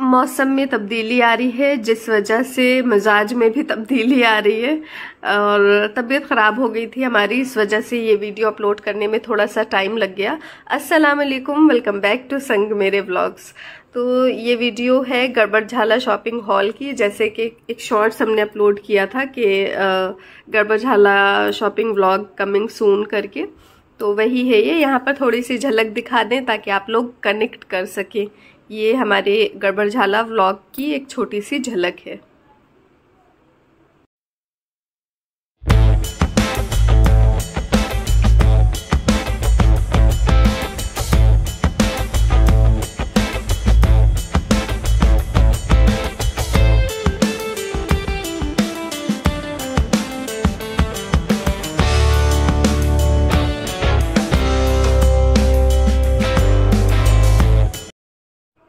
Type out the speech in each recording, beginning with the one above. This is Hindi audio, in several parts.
मौसम में तब्दीली आ रही है जिस वजह से मिजाज में भी तब्दीली आ रही है और तबीयत ख़राब हो गई थी हमारी इस वजह से ये वीडियो अपलोड करने में थोड़ा सा टाइम लग गया अस्सलाम वालेकुम वेलकम बैक टू संग मेरे व्लॉग्स तो ये वीडियो है गड़बड़ झाला शॉपिंग हॉल की जैसे कि एक शॉर्ट्स हमने अपलोड किया था कि गड़बड़ झाला शॉपिंग व्लॉग कमिंग सून करके तो वही है ये यहाँ पर थोड़ी सी झलक दिखा दें ताकि आप लोग कनेक्ट कर सकें ये हमारे गड़बड़झाला व्लॉग की एक छोटी सी झलक है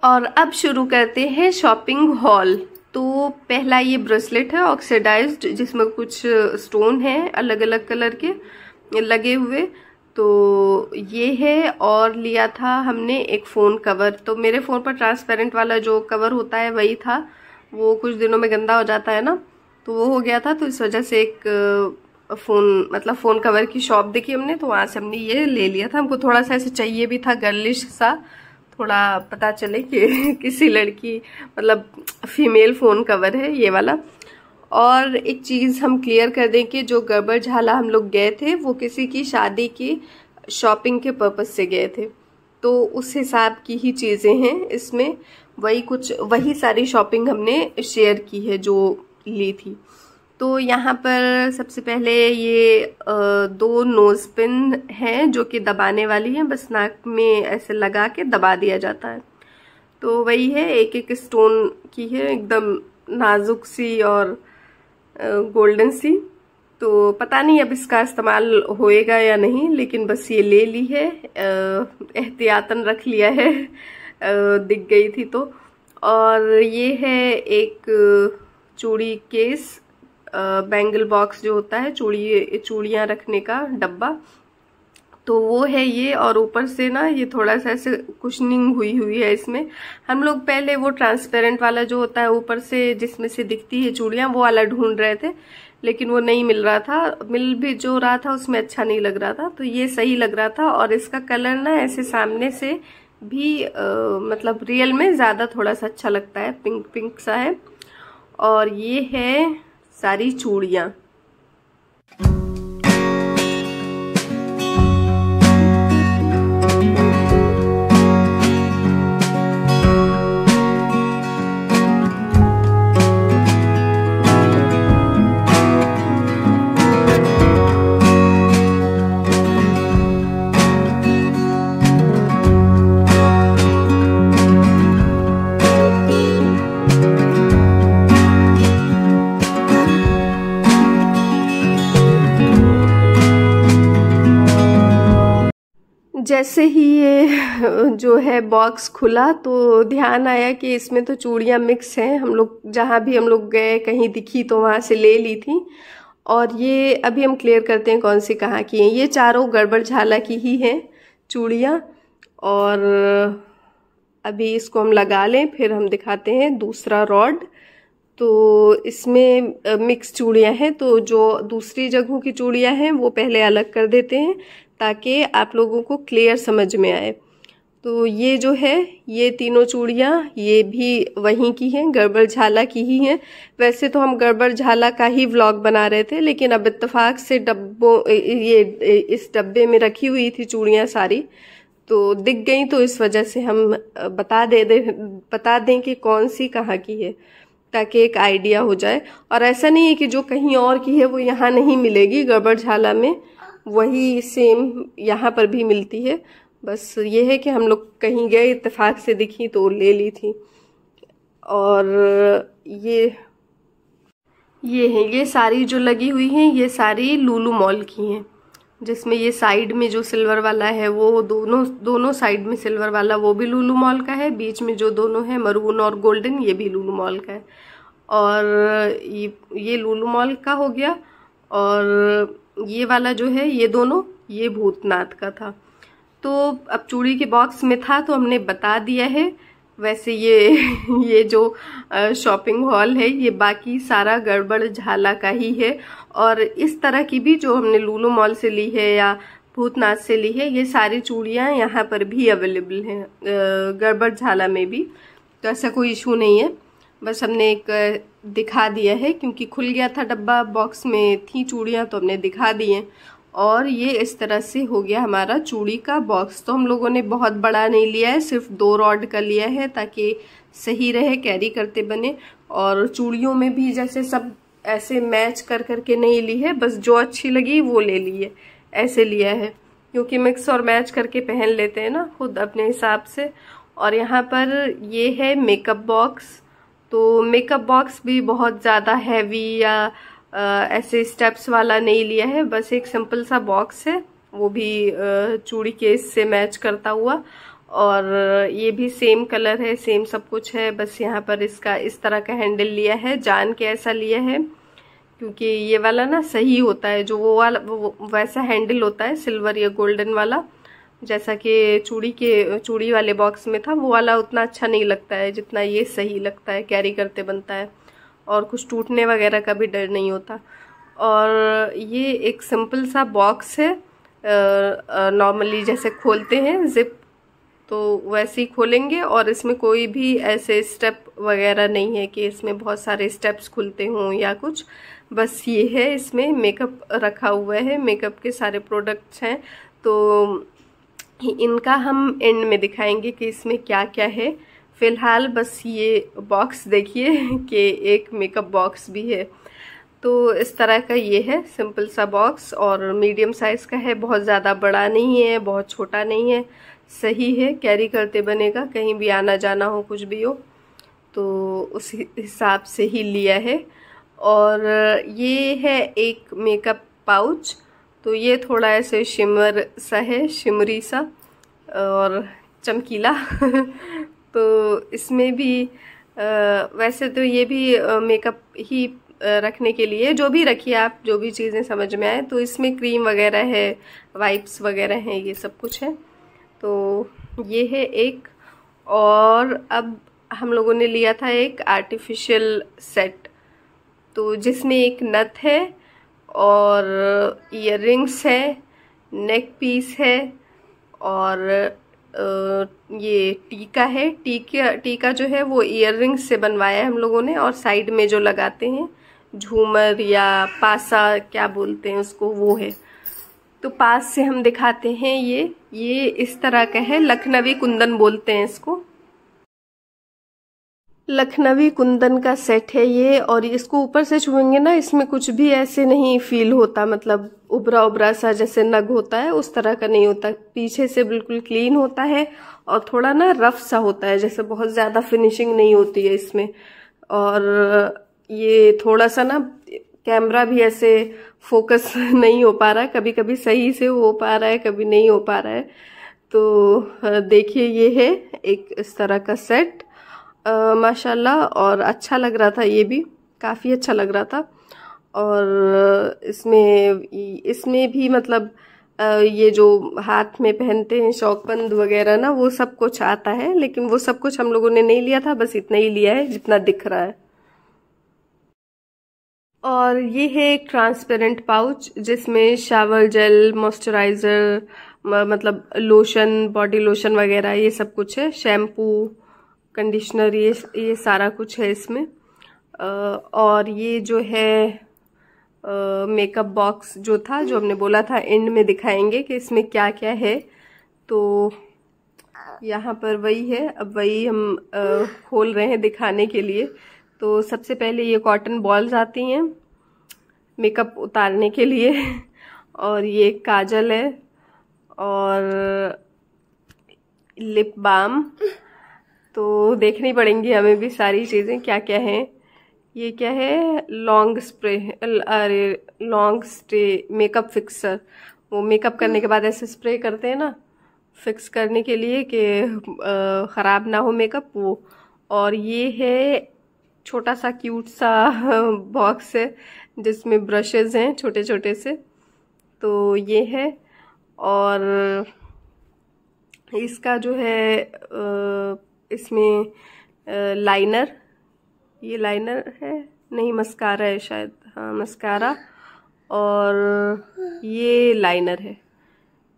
और अब शुरू करते हैं शॉपिंग हॉल तो पहला ये ब्रेसलेट है ऑक्सीडाइज्ड जिसमें कुछ स्टोन है अलग अलग कलर के लगे हुए तो ये है और लिया था हमने एक फ़ोन कवर तो मेरे फ़ोन पर ट्रांसपेरेंट वाला जो कवर होता है वही था वो कुछ दिनों में गंदा हो जाता है ना तो वो हो गया था तो इस वजह से एक फ़ोन मतलब फ़ोन कवर की शॉप देखी हमने तो वहाँ से हमने ये ले लिया था हमको थोड़ा सा ऐसे चाहिए भी था गर्लिश सा थोड़ा पता चले कि किसी लड़की मतलब फीमेल फ़ोन कवर है ये वाला और एक चीज़ हम क्लियर कर दें कि जो गड़बड़ झाला हम लोग गए थे वो किसी की शादी की शॉपिंग के पर्पज़ से गए थे तो उस हिसाब की ही चीज़ें हैं इसमें वही कुछ वही सारी शॉपिंग हमने शेयर की है जो ली थी तो यहाँ पर सबसे पहले ये दो नोज पिन हैं जो कि दबाने वाली हैं बस नाक में ऐसे लगा के दबा दिया जाता है तो वही है एक एक स्टोन की है एकदम नाजुक सी और गोल्डन सी तो पता नहीं अब इसका इस्तेमाल होएगा या नहीं लेकिन बस ये ले ली है एहतियातन रख लिया है दिख गई थी तो और ये है एक चूड़ी केस बैंगल बॉक्स जो होता है चूड़ी चूड़ियाँ रखने का डब्बा तो वो है ये और ऊपर से ना ये थोड़ा सा ऐसे कुशनिंग हुई हुई है इसमें हम लोग पहले वो ट्रांसपेरेंट वाला जो होता है ऊपर से जिसमें से दिखती है चूड़ियाँ वो वाला ढूंढ रहे थे लेकिन वो नहीं मिल रहा था मिल भी जो रहा था उसमें अच्छा नहीं लग रहा था तो ये सही लग रहा था और इसका कलर ना ऐसे सामने से भी आ, मतलब रियल में ज़्यादा थोड़ा सा अच्छा लगता है पिंक पिंक सा है और ये है सारी चूड़ियाँ जैसे ही ये जो है बॉक्स खुला तो ध्यान आया कि इसमें तो चूड़ियाँ मिक्स हैं हम लोग जहाँ भी हम लोग गए कहीं दिखी तो वहाँ से ले ली थी और ये अभी हम क्लियर करते हैं कौन सी कहाँ की हैं ये चारों गड़बड़ झाला की ही हैं चूड़ियाँ और अभी इसको हम लगा लें फिर हम दिखाते हैं दूसरा रॉड तो इसमें मिक्स चूड़ियाँ हैं तो जो दूसरी जगहों की चूड़ियाँ हैं वो पहले अलग कर देते हैं ताकि आप लोगों को क्लियर समझ में आए तो ये जो है ये तीनों चूड़ियाँ ये भी वहीं की हैं गड़बड़ झाला की ही हैं वैसे तो हम गड़बड़ झाला का ही व्लॉग बना रहे थे लेकिन अब इतफाक से डब्बों ये इस डब्बे में रखी हुई थी चूड़ियाँ सारी तो दिख गई तो इस वजह से हम बता दे दे बता दें कि कौन सी कहाँ की है ताकि एक आइडिया हो जाए और ऐसा नहीं है कि जो कहीं और की है वो यहाँ नहीं मिलेगी गड़बड़ झाला में वही सेम यहाँ पर भी मिलती है बस ये है कि हम लोग कहीं गए इतफाक से दिखी तो ले ली थी और ये ये हैं ये सारी जो लगी हुई हैं ये सारी लूलू मॉल की हैं जिसमें ये साइड में जो सिल्वर वाला है वो दोनों दोनों साइड में सिल्वर वाला वो भी लूलू मॉल का है बीच में जो दोनों है मरून और गोल्डन ये भी लूलू मॉल का है और ये ये लूलू मॉल का हो गया और ये वाला जो है ये दोनों ये भूतनाथ का था तो अब चूड़ी के बॉक्स में था तो हमने बता दिया है वैसे ये ये जो शॉपिंग हॉल है ये बाकी सारा गड़बड़ झाला का ही है और इस तरह की भी जो हमने लूलो मॉल से ली है या भूतनाथ से ली है ये सारी चूड़ियाँ यहाँ पर भी अवेलेबल हैं गड़बड़ झाला में भी तो ऐसा कोई इशू नहीं है बस हमने एक दिखा दिया है क्योंकि खुल गया था डब्बा बॉक्स में थी चूड़ियाँ तो हमने दिखा दी हैं और ये इस तरह से हो गया हमारा चूड़ी का बॉक्स तो हम लोगों ने बहुत बड़ा नहीं लिया है सिर्फ दो रॉड का लिया है ताकि सही रहे कैरी करते बने और चूड़ियों में भी जैसे सब ऐसे मैच कर करके नहीं ली है बस जो अच्छी लगी वो ले ली है ऐसे लिया है क्योंकि मिक्स और मैच करके पहन लेते हैं ना खुद अपने हिसाब से और यहाँ पर ये है मेकअप बॉक्स तो मेकअप बॉक्स भी बहुत ज़्यादा हैवी या आ, ऐसे स्टेप्स वाला नहीं लिया है बस एक सिंपल सा बॉक्स है वो भी चूड़ी के इससे मैच करता हुआ और ये भी सेम कलर है सेम सब कुछ है बस यहाँ पर इसका इस तरह का हैंडल लिया है जान के ऐसा लिया है क्योंकि ये वाला ना सही होता है जो वो वाला वो वैसा हैंडल होता है सिल्वर या गोल्डन वाला जैसा कि चूड़ी के चूड़ी वाले बॉक्स में था वो वाला उतना अच्छा नहीं लगता है जितना ये सही लगता है कैरी करते बनता है और कुछ टूटने वगैरह का भी डर नहीं होता और ये एक सिंपल सा बॉक्स है नॉर्मली जैसे खोलते हैं जिप तो वैसे ही खोलेंगे और इसमें कोई भी ऐसे स्टेप वगैरह नहीं है कि इसमें बहुत सारे स्टेप्स खुलते हों या कुछ बस ये है इसमें मेकअप रखा हुआ है मेकअप के सारे प्रोडक्ट्स हैं तो इनका हम एंड में दिखाएंगे कि इसमें क्या क्या है फ़िलहाल बस ये बॉक्स देखिए कि एक मेकअप बॉक्स भी है तो इस तरह का ये है सिंपल सा बॉक्स और मीडियम साइज़ का है बहुत ज़्यादा बड़ा नहीं है बहुत छोटा नहीं है सही है कैरी करते बनेगा कहीं भी आना जाना हो कुछ भी हो तो उस हिसाब से ही लिया है और ये है एक मेकअप पाउच तो ये थोड़ा ऐसे शिमर सा है शिमरी सा और चमकीला तो इसमें भी आ, वैसे तो ये भी मेकअप ही रखने के लिए जो भी रखिए आप जो भी चीज़ें समझ में आए तो इसमें क्रीम वगैरह है वाइप्स वगैरह हैं ये सब कुछ है तो ये है एक और अब हम लोगों ने लिया था एक आर्टिफिशियल सेट तो जिसमें एक नथ है और इयर रिंग्स है नेक पीस है और ये टीका है टीका टीका जो है वो इयर रिंग्स से बनवाया है हम लोगों ने और साइड में जो लगाते हैं झूमर या पासा क्या बोलते हैं उसको वो है तो पास से हम दिखाते हैं ये ये इस तरह का है लखनवी कुंदन बोलते हैं इसको लखनवी कुंदन का सेट है ये और इसको ऊपर से छुएंगे ना इसमें कुछ भी ऐसे नहीं फील होता मतलब उबरा उबरा सा जैसे नग होता है उस तरह का नहीं होता पीछे से बिल्कुल क्लीन होता है और थोड़ा ना रफ सा होता है जैसे बहुत ज़्यादा फिनिशिंग नहीं होती है इसमें और ये थोड़ा सा ना कैमरा भी ऐसे फोकस नहीं हो पा रहा है कभी कभी सही से हो पा रहा है कभी नहीं हो पा रहा है तो देखिए ये है एक इस तरह का सेट माशाल्लाह और अच्छा लग रहा था ये भी काफ़ी अच्छा लग रहा था और इसमें इसमें भी मतलब ये जो हाथ में पहनते हैं शौकबंद वगैरह ना वो सब कुछ आता है लेकिन वो सब कुछ हम लोगों ने नहीं लिया था बस इतना ही लिया है जितना दिख रहा है और ये है एक ट्रांसपेरेंट पाउच जिसमें शावर जेल मॉइस्चराइज़र मतलब लोशन बॉडी लोशन वगैरह ये सब कुछ है शैम्पू कंडीशनर ये ये सारा कुछ है इसमें और ये जो है मेकअप बॉक्स जो था जो हमने बोला था एंड में दिखाएंगे कि इसमें क्या क्या है तो यहाँ पर वही है अब वही हम खोल रहे हैं दिखाने के लिए तो सबसे पहले ये कॉटन बॉल्स आती हैं मेकअप उतारने के लिए और ये काजल है और लिप बाम तो देखनी पड़ेंगी हमें भी सारी चीज़ें क्या क्या हैं ये क्या है लॉन्ग स्प्रे अरे लॉन्ग स्टे मेकअप फिक्सर वो मेकअप करने के बाद ऐसे स्प्रे करते हैं ना फिक्स करने के लिए कि ख़राब ना हो मेकअप वो और ये है छोटा सा क्यूट सा बॉक्स है जिसमें ब्रशेज़ हैं छोटे छोटे से तो ये है और इसका जो है इसमें लाइनर ये लाइनर है नहीं मस्कारा है शायद हाँ मस्कारा और ये लाइनर है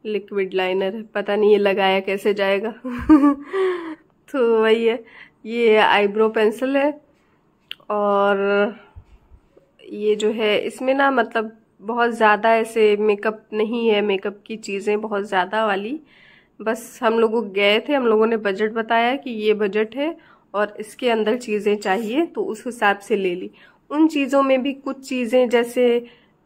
लिक्विड लाइनर है पता नहीं ये लगाया कैसे जाएगा तो वही है ये आईब्रो पेंसिल है और ये जो है इसमें ना मतलब बहुत ज़्यादा ऐसे मेकअप नहीं है मेकअप की चीज़ें बहुत ज़्यादा वाली बस हम लोग गए थे हम लोगों ने बजट बताया कि ये बजट है और इसके अंदर चीज़ें चाहिए तो उस हिसाब से ले ली उन चीज़ों में भी कुछ चीज़ें जैसे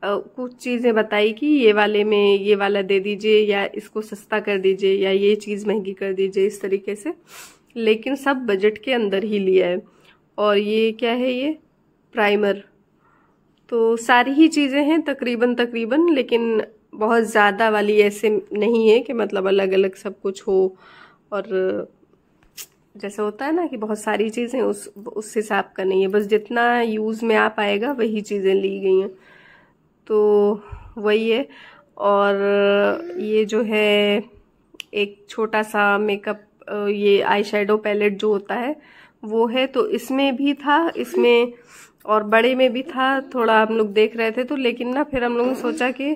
आ, कुछ चीज़ें बताई कि ये वाले में ये वाला दे दीजिए या इसको सस्ता कर दीजिए या ये चीज़ महंगी कर दीजिए इस तरीके से लेकिन सब बजट के अंदर ही लिया है और ये क्या है ये प्राइमर तो सारी ही चीज़ें हैं तकरीबन तकरीबन लेकिन बहुत ज़्यादा वाली ऐसे नहीं है कि मतलब अलग अलग सब कुछ हो और जैसे होता है ना कि बहुत सारी चीज़ें उस उस हिसाब का नहीं है बस जितना यूज़ में आ पाएगा वही चीज़ें ली गई हैं तो वही है और ये जो है एक छोटा सा मेकअप ये आई शेडो पैलेट जो होता है वो है तो इसमें भी था इसमें और बड़े में भी था थोड़ा हम लोग देख रहे थे तो लेकिन ना फिर हम लोगों ने सोचा कि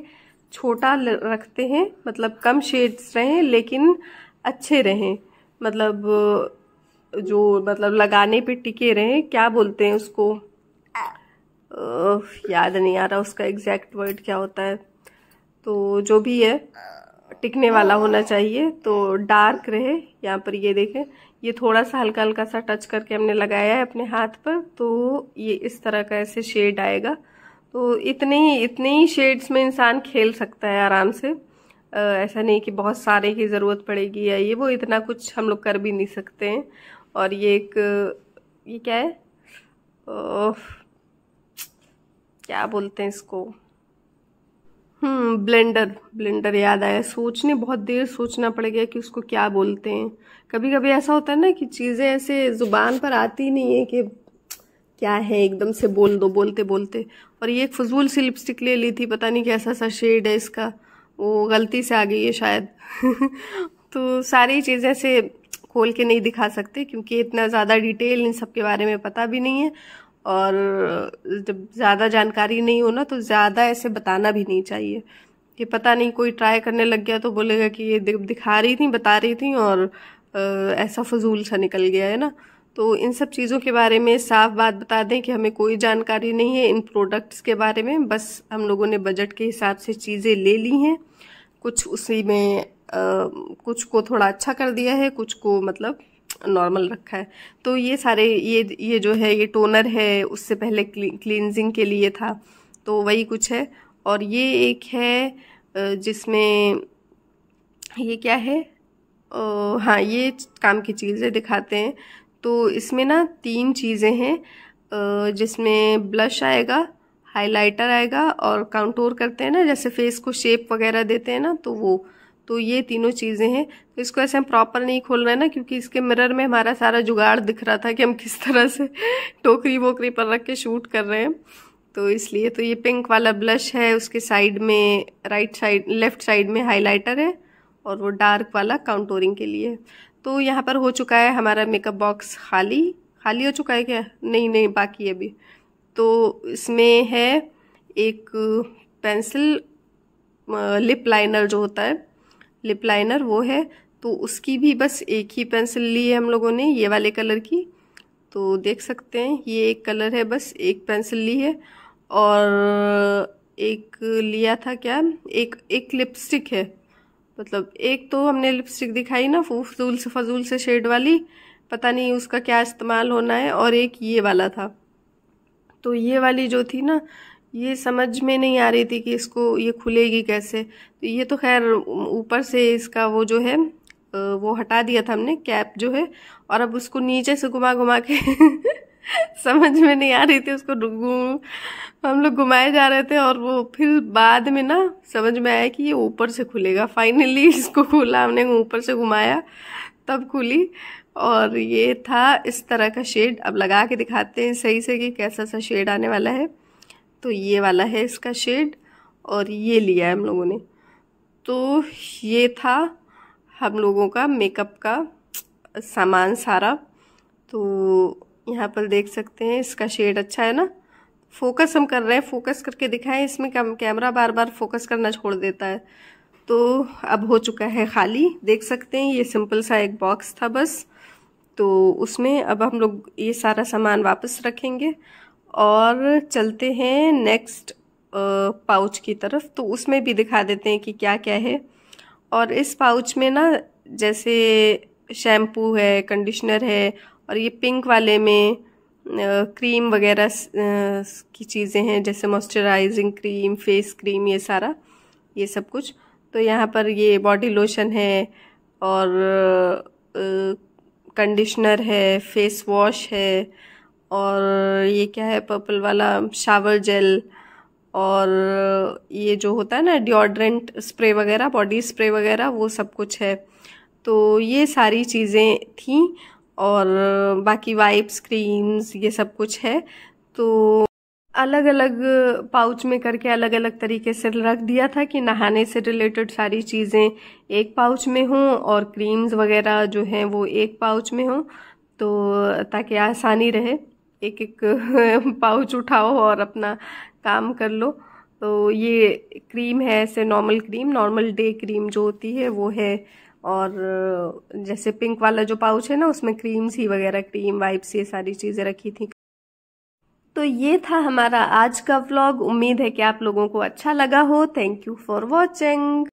छोटा रखते हैं मतलब कम शेड्स रहें लेकिन अच्छे रहें मतलब जो मतलब लगाने पे टिके रहें क्या बोलते हैं उसको आ, याद नहीं आ रहा उसका एग्जैक्ट वर्ड क्या होता है तो जो भी है टिकने वाला होना चाहिए तो डार्क रहे यहाँ पर ये देखें ये थोड़ा सा हल्का हल्का सा टच करके हमने लगाया है अपने हाथ पर तो ये इस तरह का ऐसे शेड आएगा तो इतने ही इतने ही शेड्स में इंसान खेल सकता है आराम से आ, ऐसा नहीं कि बहुत सारे की ज़रूरत पड़ेगी या ये वो इतना कुछ हम लोग कर भी नहीं सकते हैं और ये एक ये क्या है ओफ, क्या बोलते हैं इसको हम्म ब्लेंडर ब्लेंडर याद आया सोचने बहुत देर सोचना पड़ गया कि उसको क्या बोलते हैं कभी कभी ऐसा होता है ना कि चीज़ें ऐसे ज़ुबान पर आती नहीं है कि क्या है एकदम से बोल दो बोलते बोलते और ये एक फजूल सी लिपस्टिक ले ली थी पता नहीं कैसा सा शेड है इसका वो गलती से आ गई है शायद तो सारी चीज़ें ऐसे खोल के नहीं दिखा सकते क्योंकि इतना ज़्यादा डिटेल इन सब के बारे में पता भी नहीं है और जब ज़्यादा जानकारी नहीं हो ना तो ज़्यादा ऐसे बताना भी नहीं चाहिए कि पता नहीं कोई ट्राई करने लग गया तो बोलेगा कि ये दिखा रही थी बता रही थी और ऐसा फजूल सा निकल गया है ना तो इन सब चीज़ों के बारे में साफ बात बता दें कि हमें कोई जानकारी नहीं है इन प्रोडक्ट्स के बारे में बस हम लोगों ने बजट के हिसाब से चीज़ें ले ली हैं कुछ उसी में आ, कुछ को थोड़ा अच्छा कर दिया है कुछ को मतलब नॉर्मल रखा है तो ये सारे ये ये जो है ये टोनर है उससे पहले क्लींजिंग के लिए था तो वही कुछ है और ये एक है जिसमें ये क्या है ओ, हाँ ये काम की चीज़ें दिखाते हैं तो इसमें ना तीन चीज़ें हैं जिसमें ब्लश आएगा हाइलाइटर आएगा और काउंटोर करते हैं ना जैसे फेस को शेप वगैरह देते हैं ना तो वो तो ये तीनों चीज़ें हैं तो इसको ऐसे हम प्रॉपर नहीं खोल रहे ना क्योंकि इसके मिरर में हमारा सारा जुगाड़ दिख रहा था कि हम किस तरह से टोकरी वोकरी पर रख के शूट कर रहे हैं तो इसलिए तो ये पिंक वाला ब्लश है उसके साइड में राइट साइड लेफ्ट साइड में हाईलाइटर है और वो डार्क वाला काउंटोरिंग के लिए तो यहाँ पर हो चुका है हमारा मेकअप बॉक्स खाली खाली हो चुका है क्या नहीं नहीं बाकी है अभी तो इसमें है एक पेंसिल लिप लाइनर जो होता है लिप लाइनर वो है तो उसकी भी बस एक ही पेंसिल ली है हम लोगों ने ये वाले कलर की तो देख सकते हैं ये एक कलर है बस एक पेंसिल ली है और एक लिया था क्या एक एक लिपस्टिक है मतलब एक तो हमने लिपस्टिक दिखाई ना फजूल से फजूल से शेड वाली पता नहीं उसका क्या इस्तेमाल होना है और एक ये वाला था तो ये वाली जो थी ना ये समझ में नहीं आ रही थी कि इसको ये खुलेगी कैसे तो ये तो खैर ऊपर से इसका वो जो है वो हटा दिया था हमने कैप जो है और अब उसको नीचे से घुमा घुमा के समझ में नहीं आ रही थी उसको हम लोग घुमाए जा रहे थे और वो फिर बाद में ना समझ में आया कि ये ऊपर से खुलेगा फाइनली इसको खुला हमने ऊपर से घुमाया तब खुली और ये था इस तरह का शेड अब लगा के दिखाते हैं सही से कि कैसा सा शेड आने वाला है तो ये वाला है इसका शेड और ये लिया है हम लोगों ने तो ये था हम लोगों का मेकअप का सामान सारा तो यहाँ पर देख सकते हैं इसका शेड अच्छा है ना फोकस हम कर रहे हैं फोकस करके दिखाएं इसमें कैमरा बार बार फोकस करना छोड़ देता है तो अब हो चुका है खाली देख सकते हैं ये सिंपल सा एक बॉक्स था बस तो उसमें अब हम लोग ये सारा सामान वापस रखेंगे और चलते हैं नेक्स्ट पाउच की तरफ तो उसमें भी दिखा देते हैं कि क्या क्या है और इस पाउच में ना जैसे शैम्पू है कंडीशनर है और ये पिंक वाले में क्रीम वगैरह की चीज़ें हैं जैसे मॉइस्चराइजिंग क्रीम फेस क्रीम ये सारा ये सब कुछ तो यहाँ पर ये बॉडी लोशन है और कंडीशनर है फेस वॉश है और ये क्या है पर्पल वाला शावर जेल और ये जो होता है ना डिओड्रेंट स्प्रे वगैरह बॉडी स्प्रे वगैरह वो सब कुछ है तो ये सारी चीज़ें थी और बाकी वाइप्स क्रीम्स ये सब कुछ है तो अलग अलग पाउच में करके अलग अलग तरीके से रख दिया था कि नहाने से रिलेटेड सारी चीज़ें एक पाउच में हों और क्रीम्स वगैरह जो हैं वो एक पाउच में हों तो ताकि आसानी रहे एक एक पाउच उठाओ और अपना काम कर लो तो ये क्रीम है ऐसे normal cream normal day cream जो होती है वो है और जैसे पिंक वाला जो पाउच है ना उसमें क्रीम्स ही वगैरह क्रीम वाइप्स ये सारी चीज़ें रखी थी तो ये था हमारा आज का व्लॉग उम्मीद है कि आप लोगों को अच्छा लगा हो थैंक यू फॉर वॉचिंग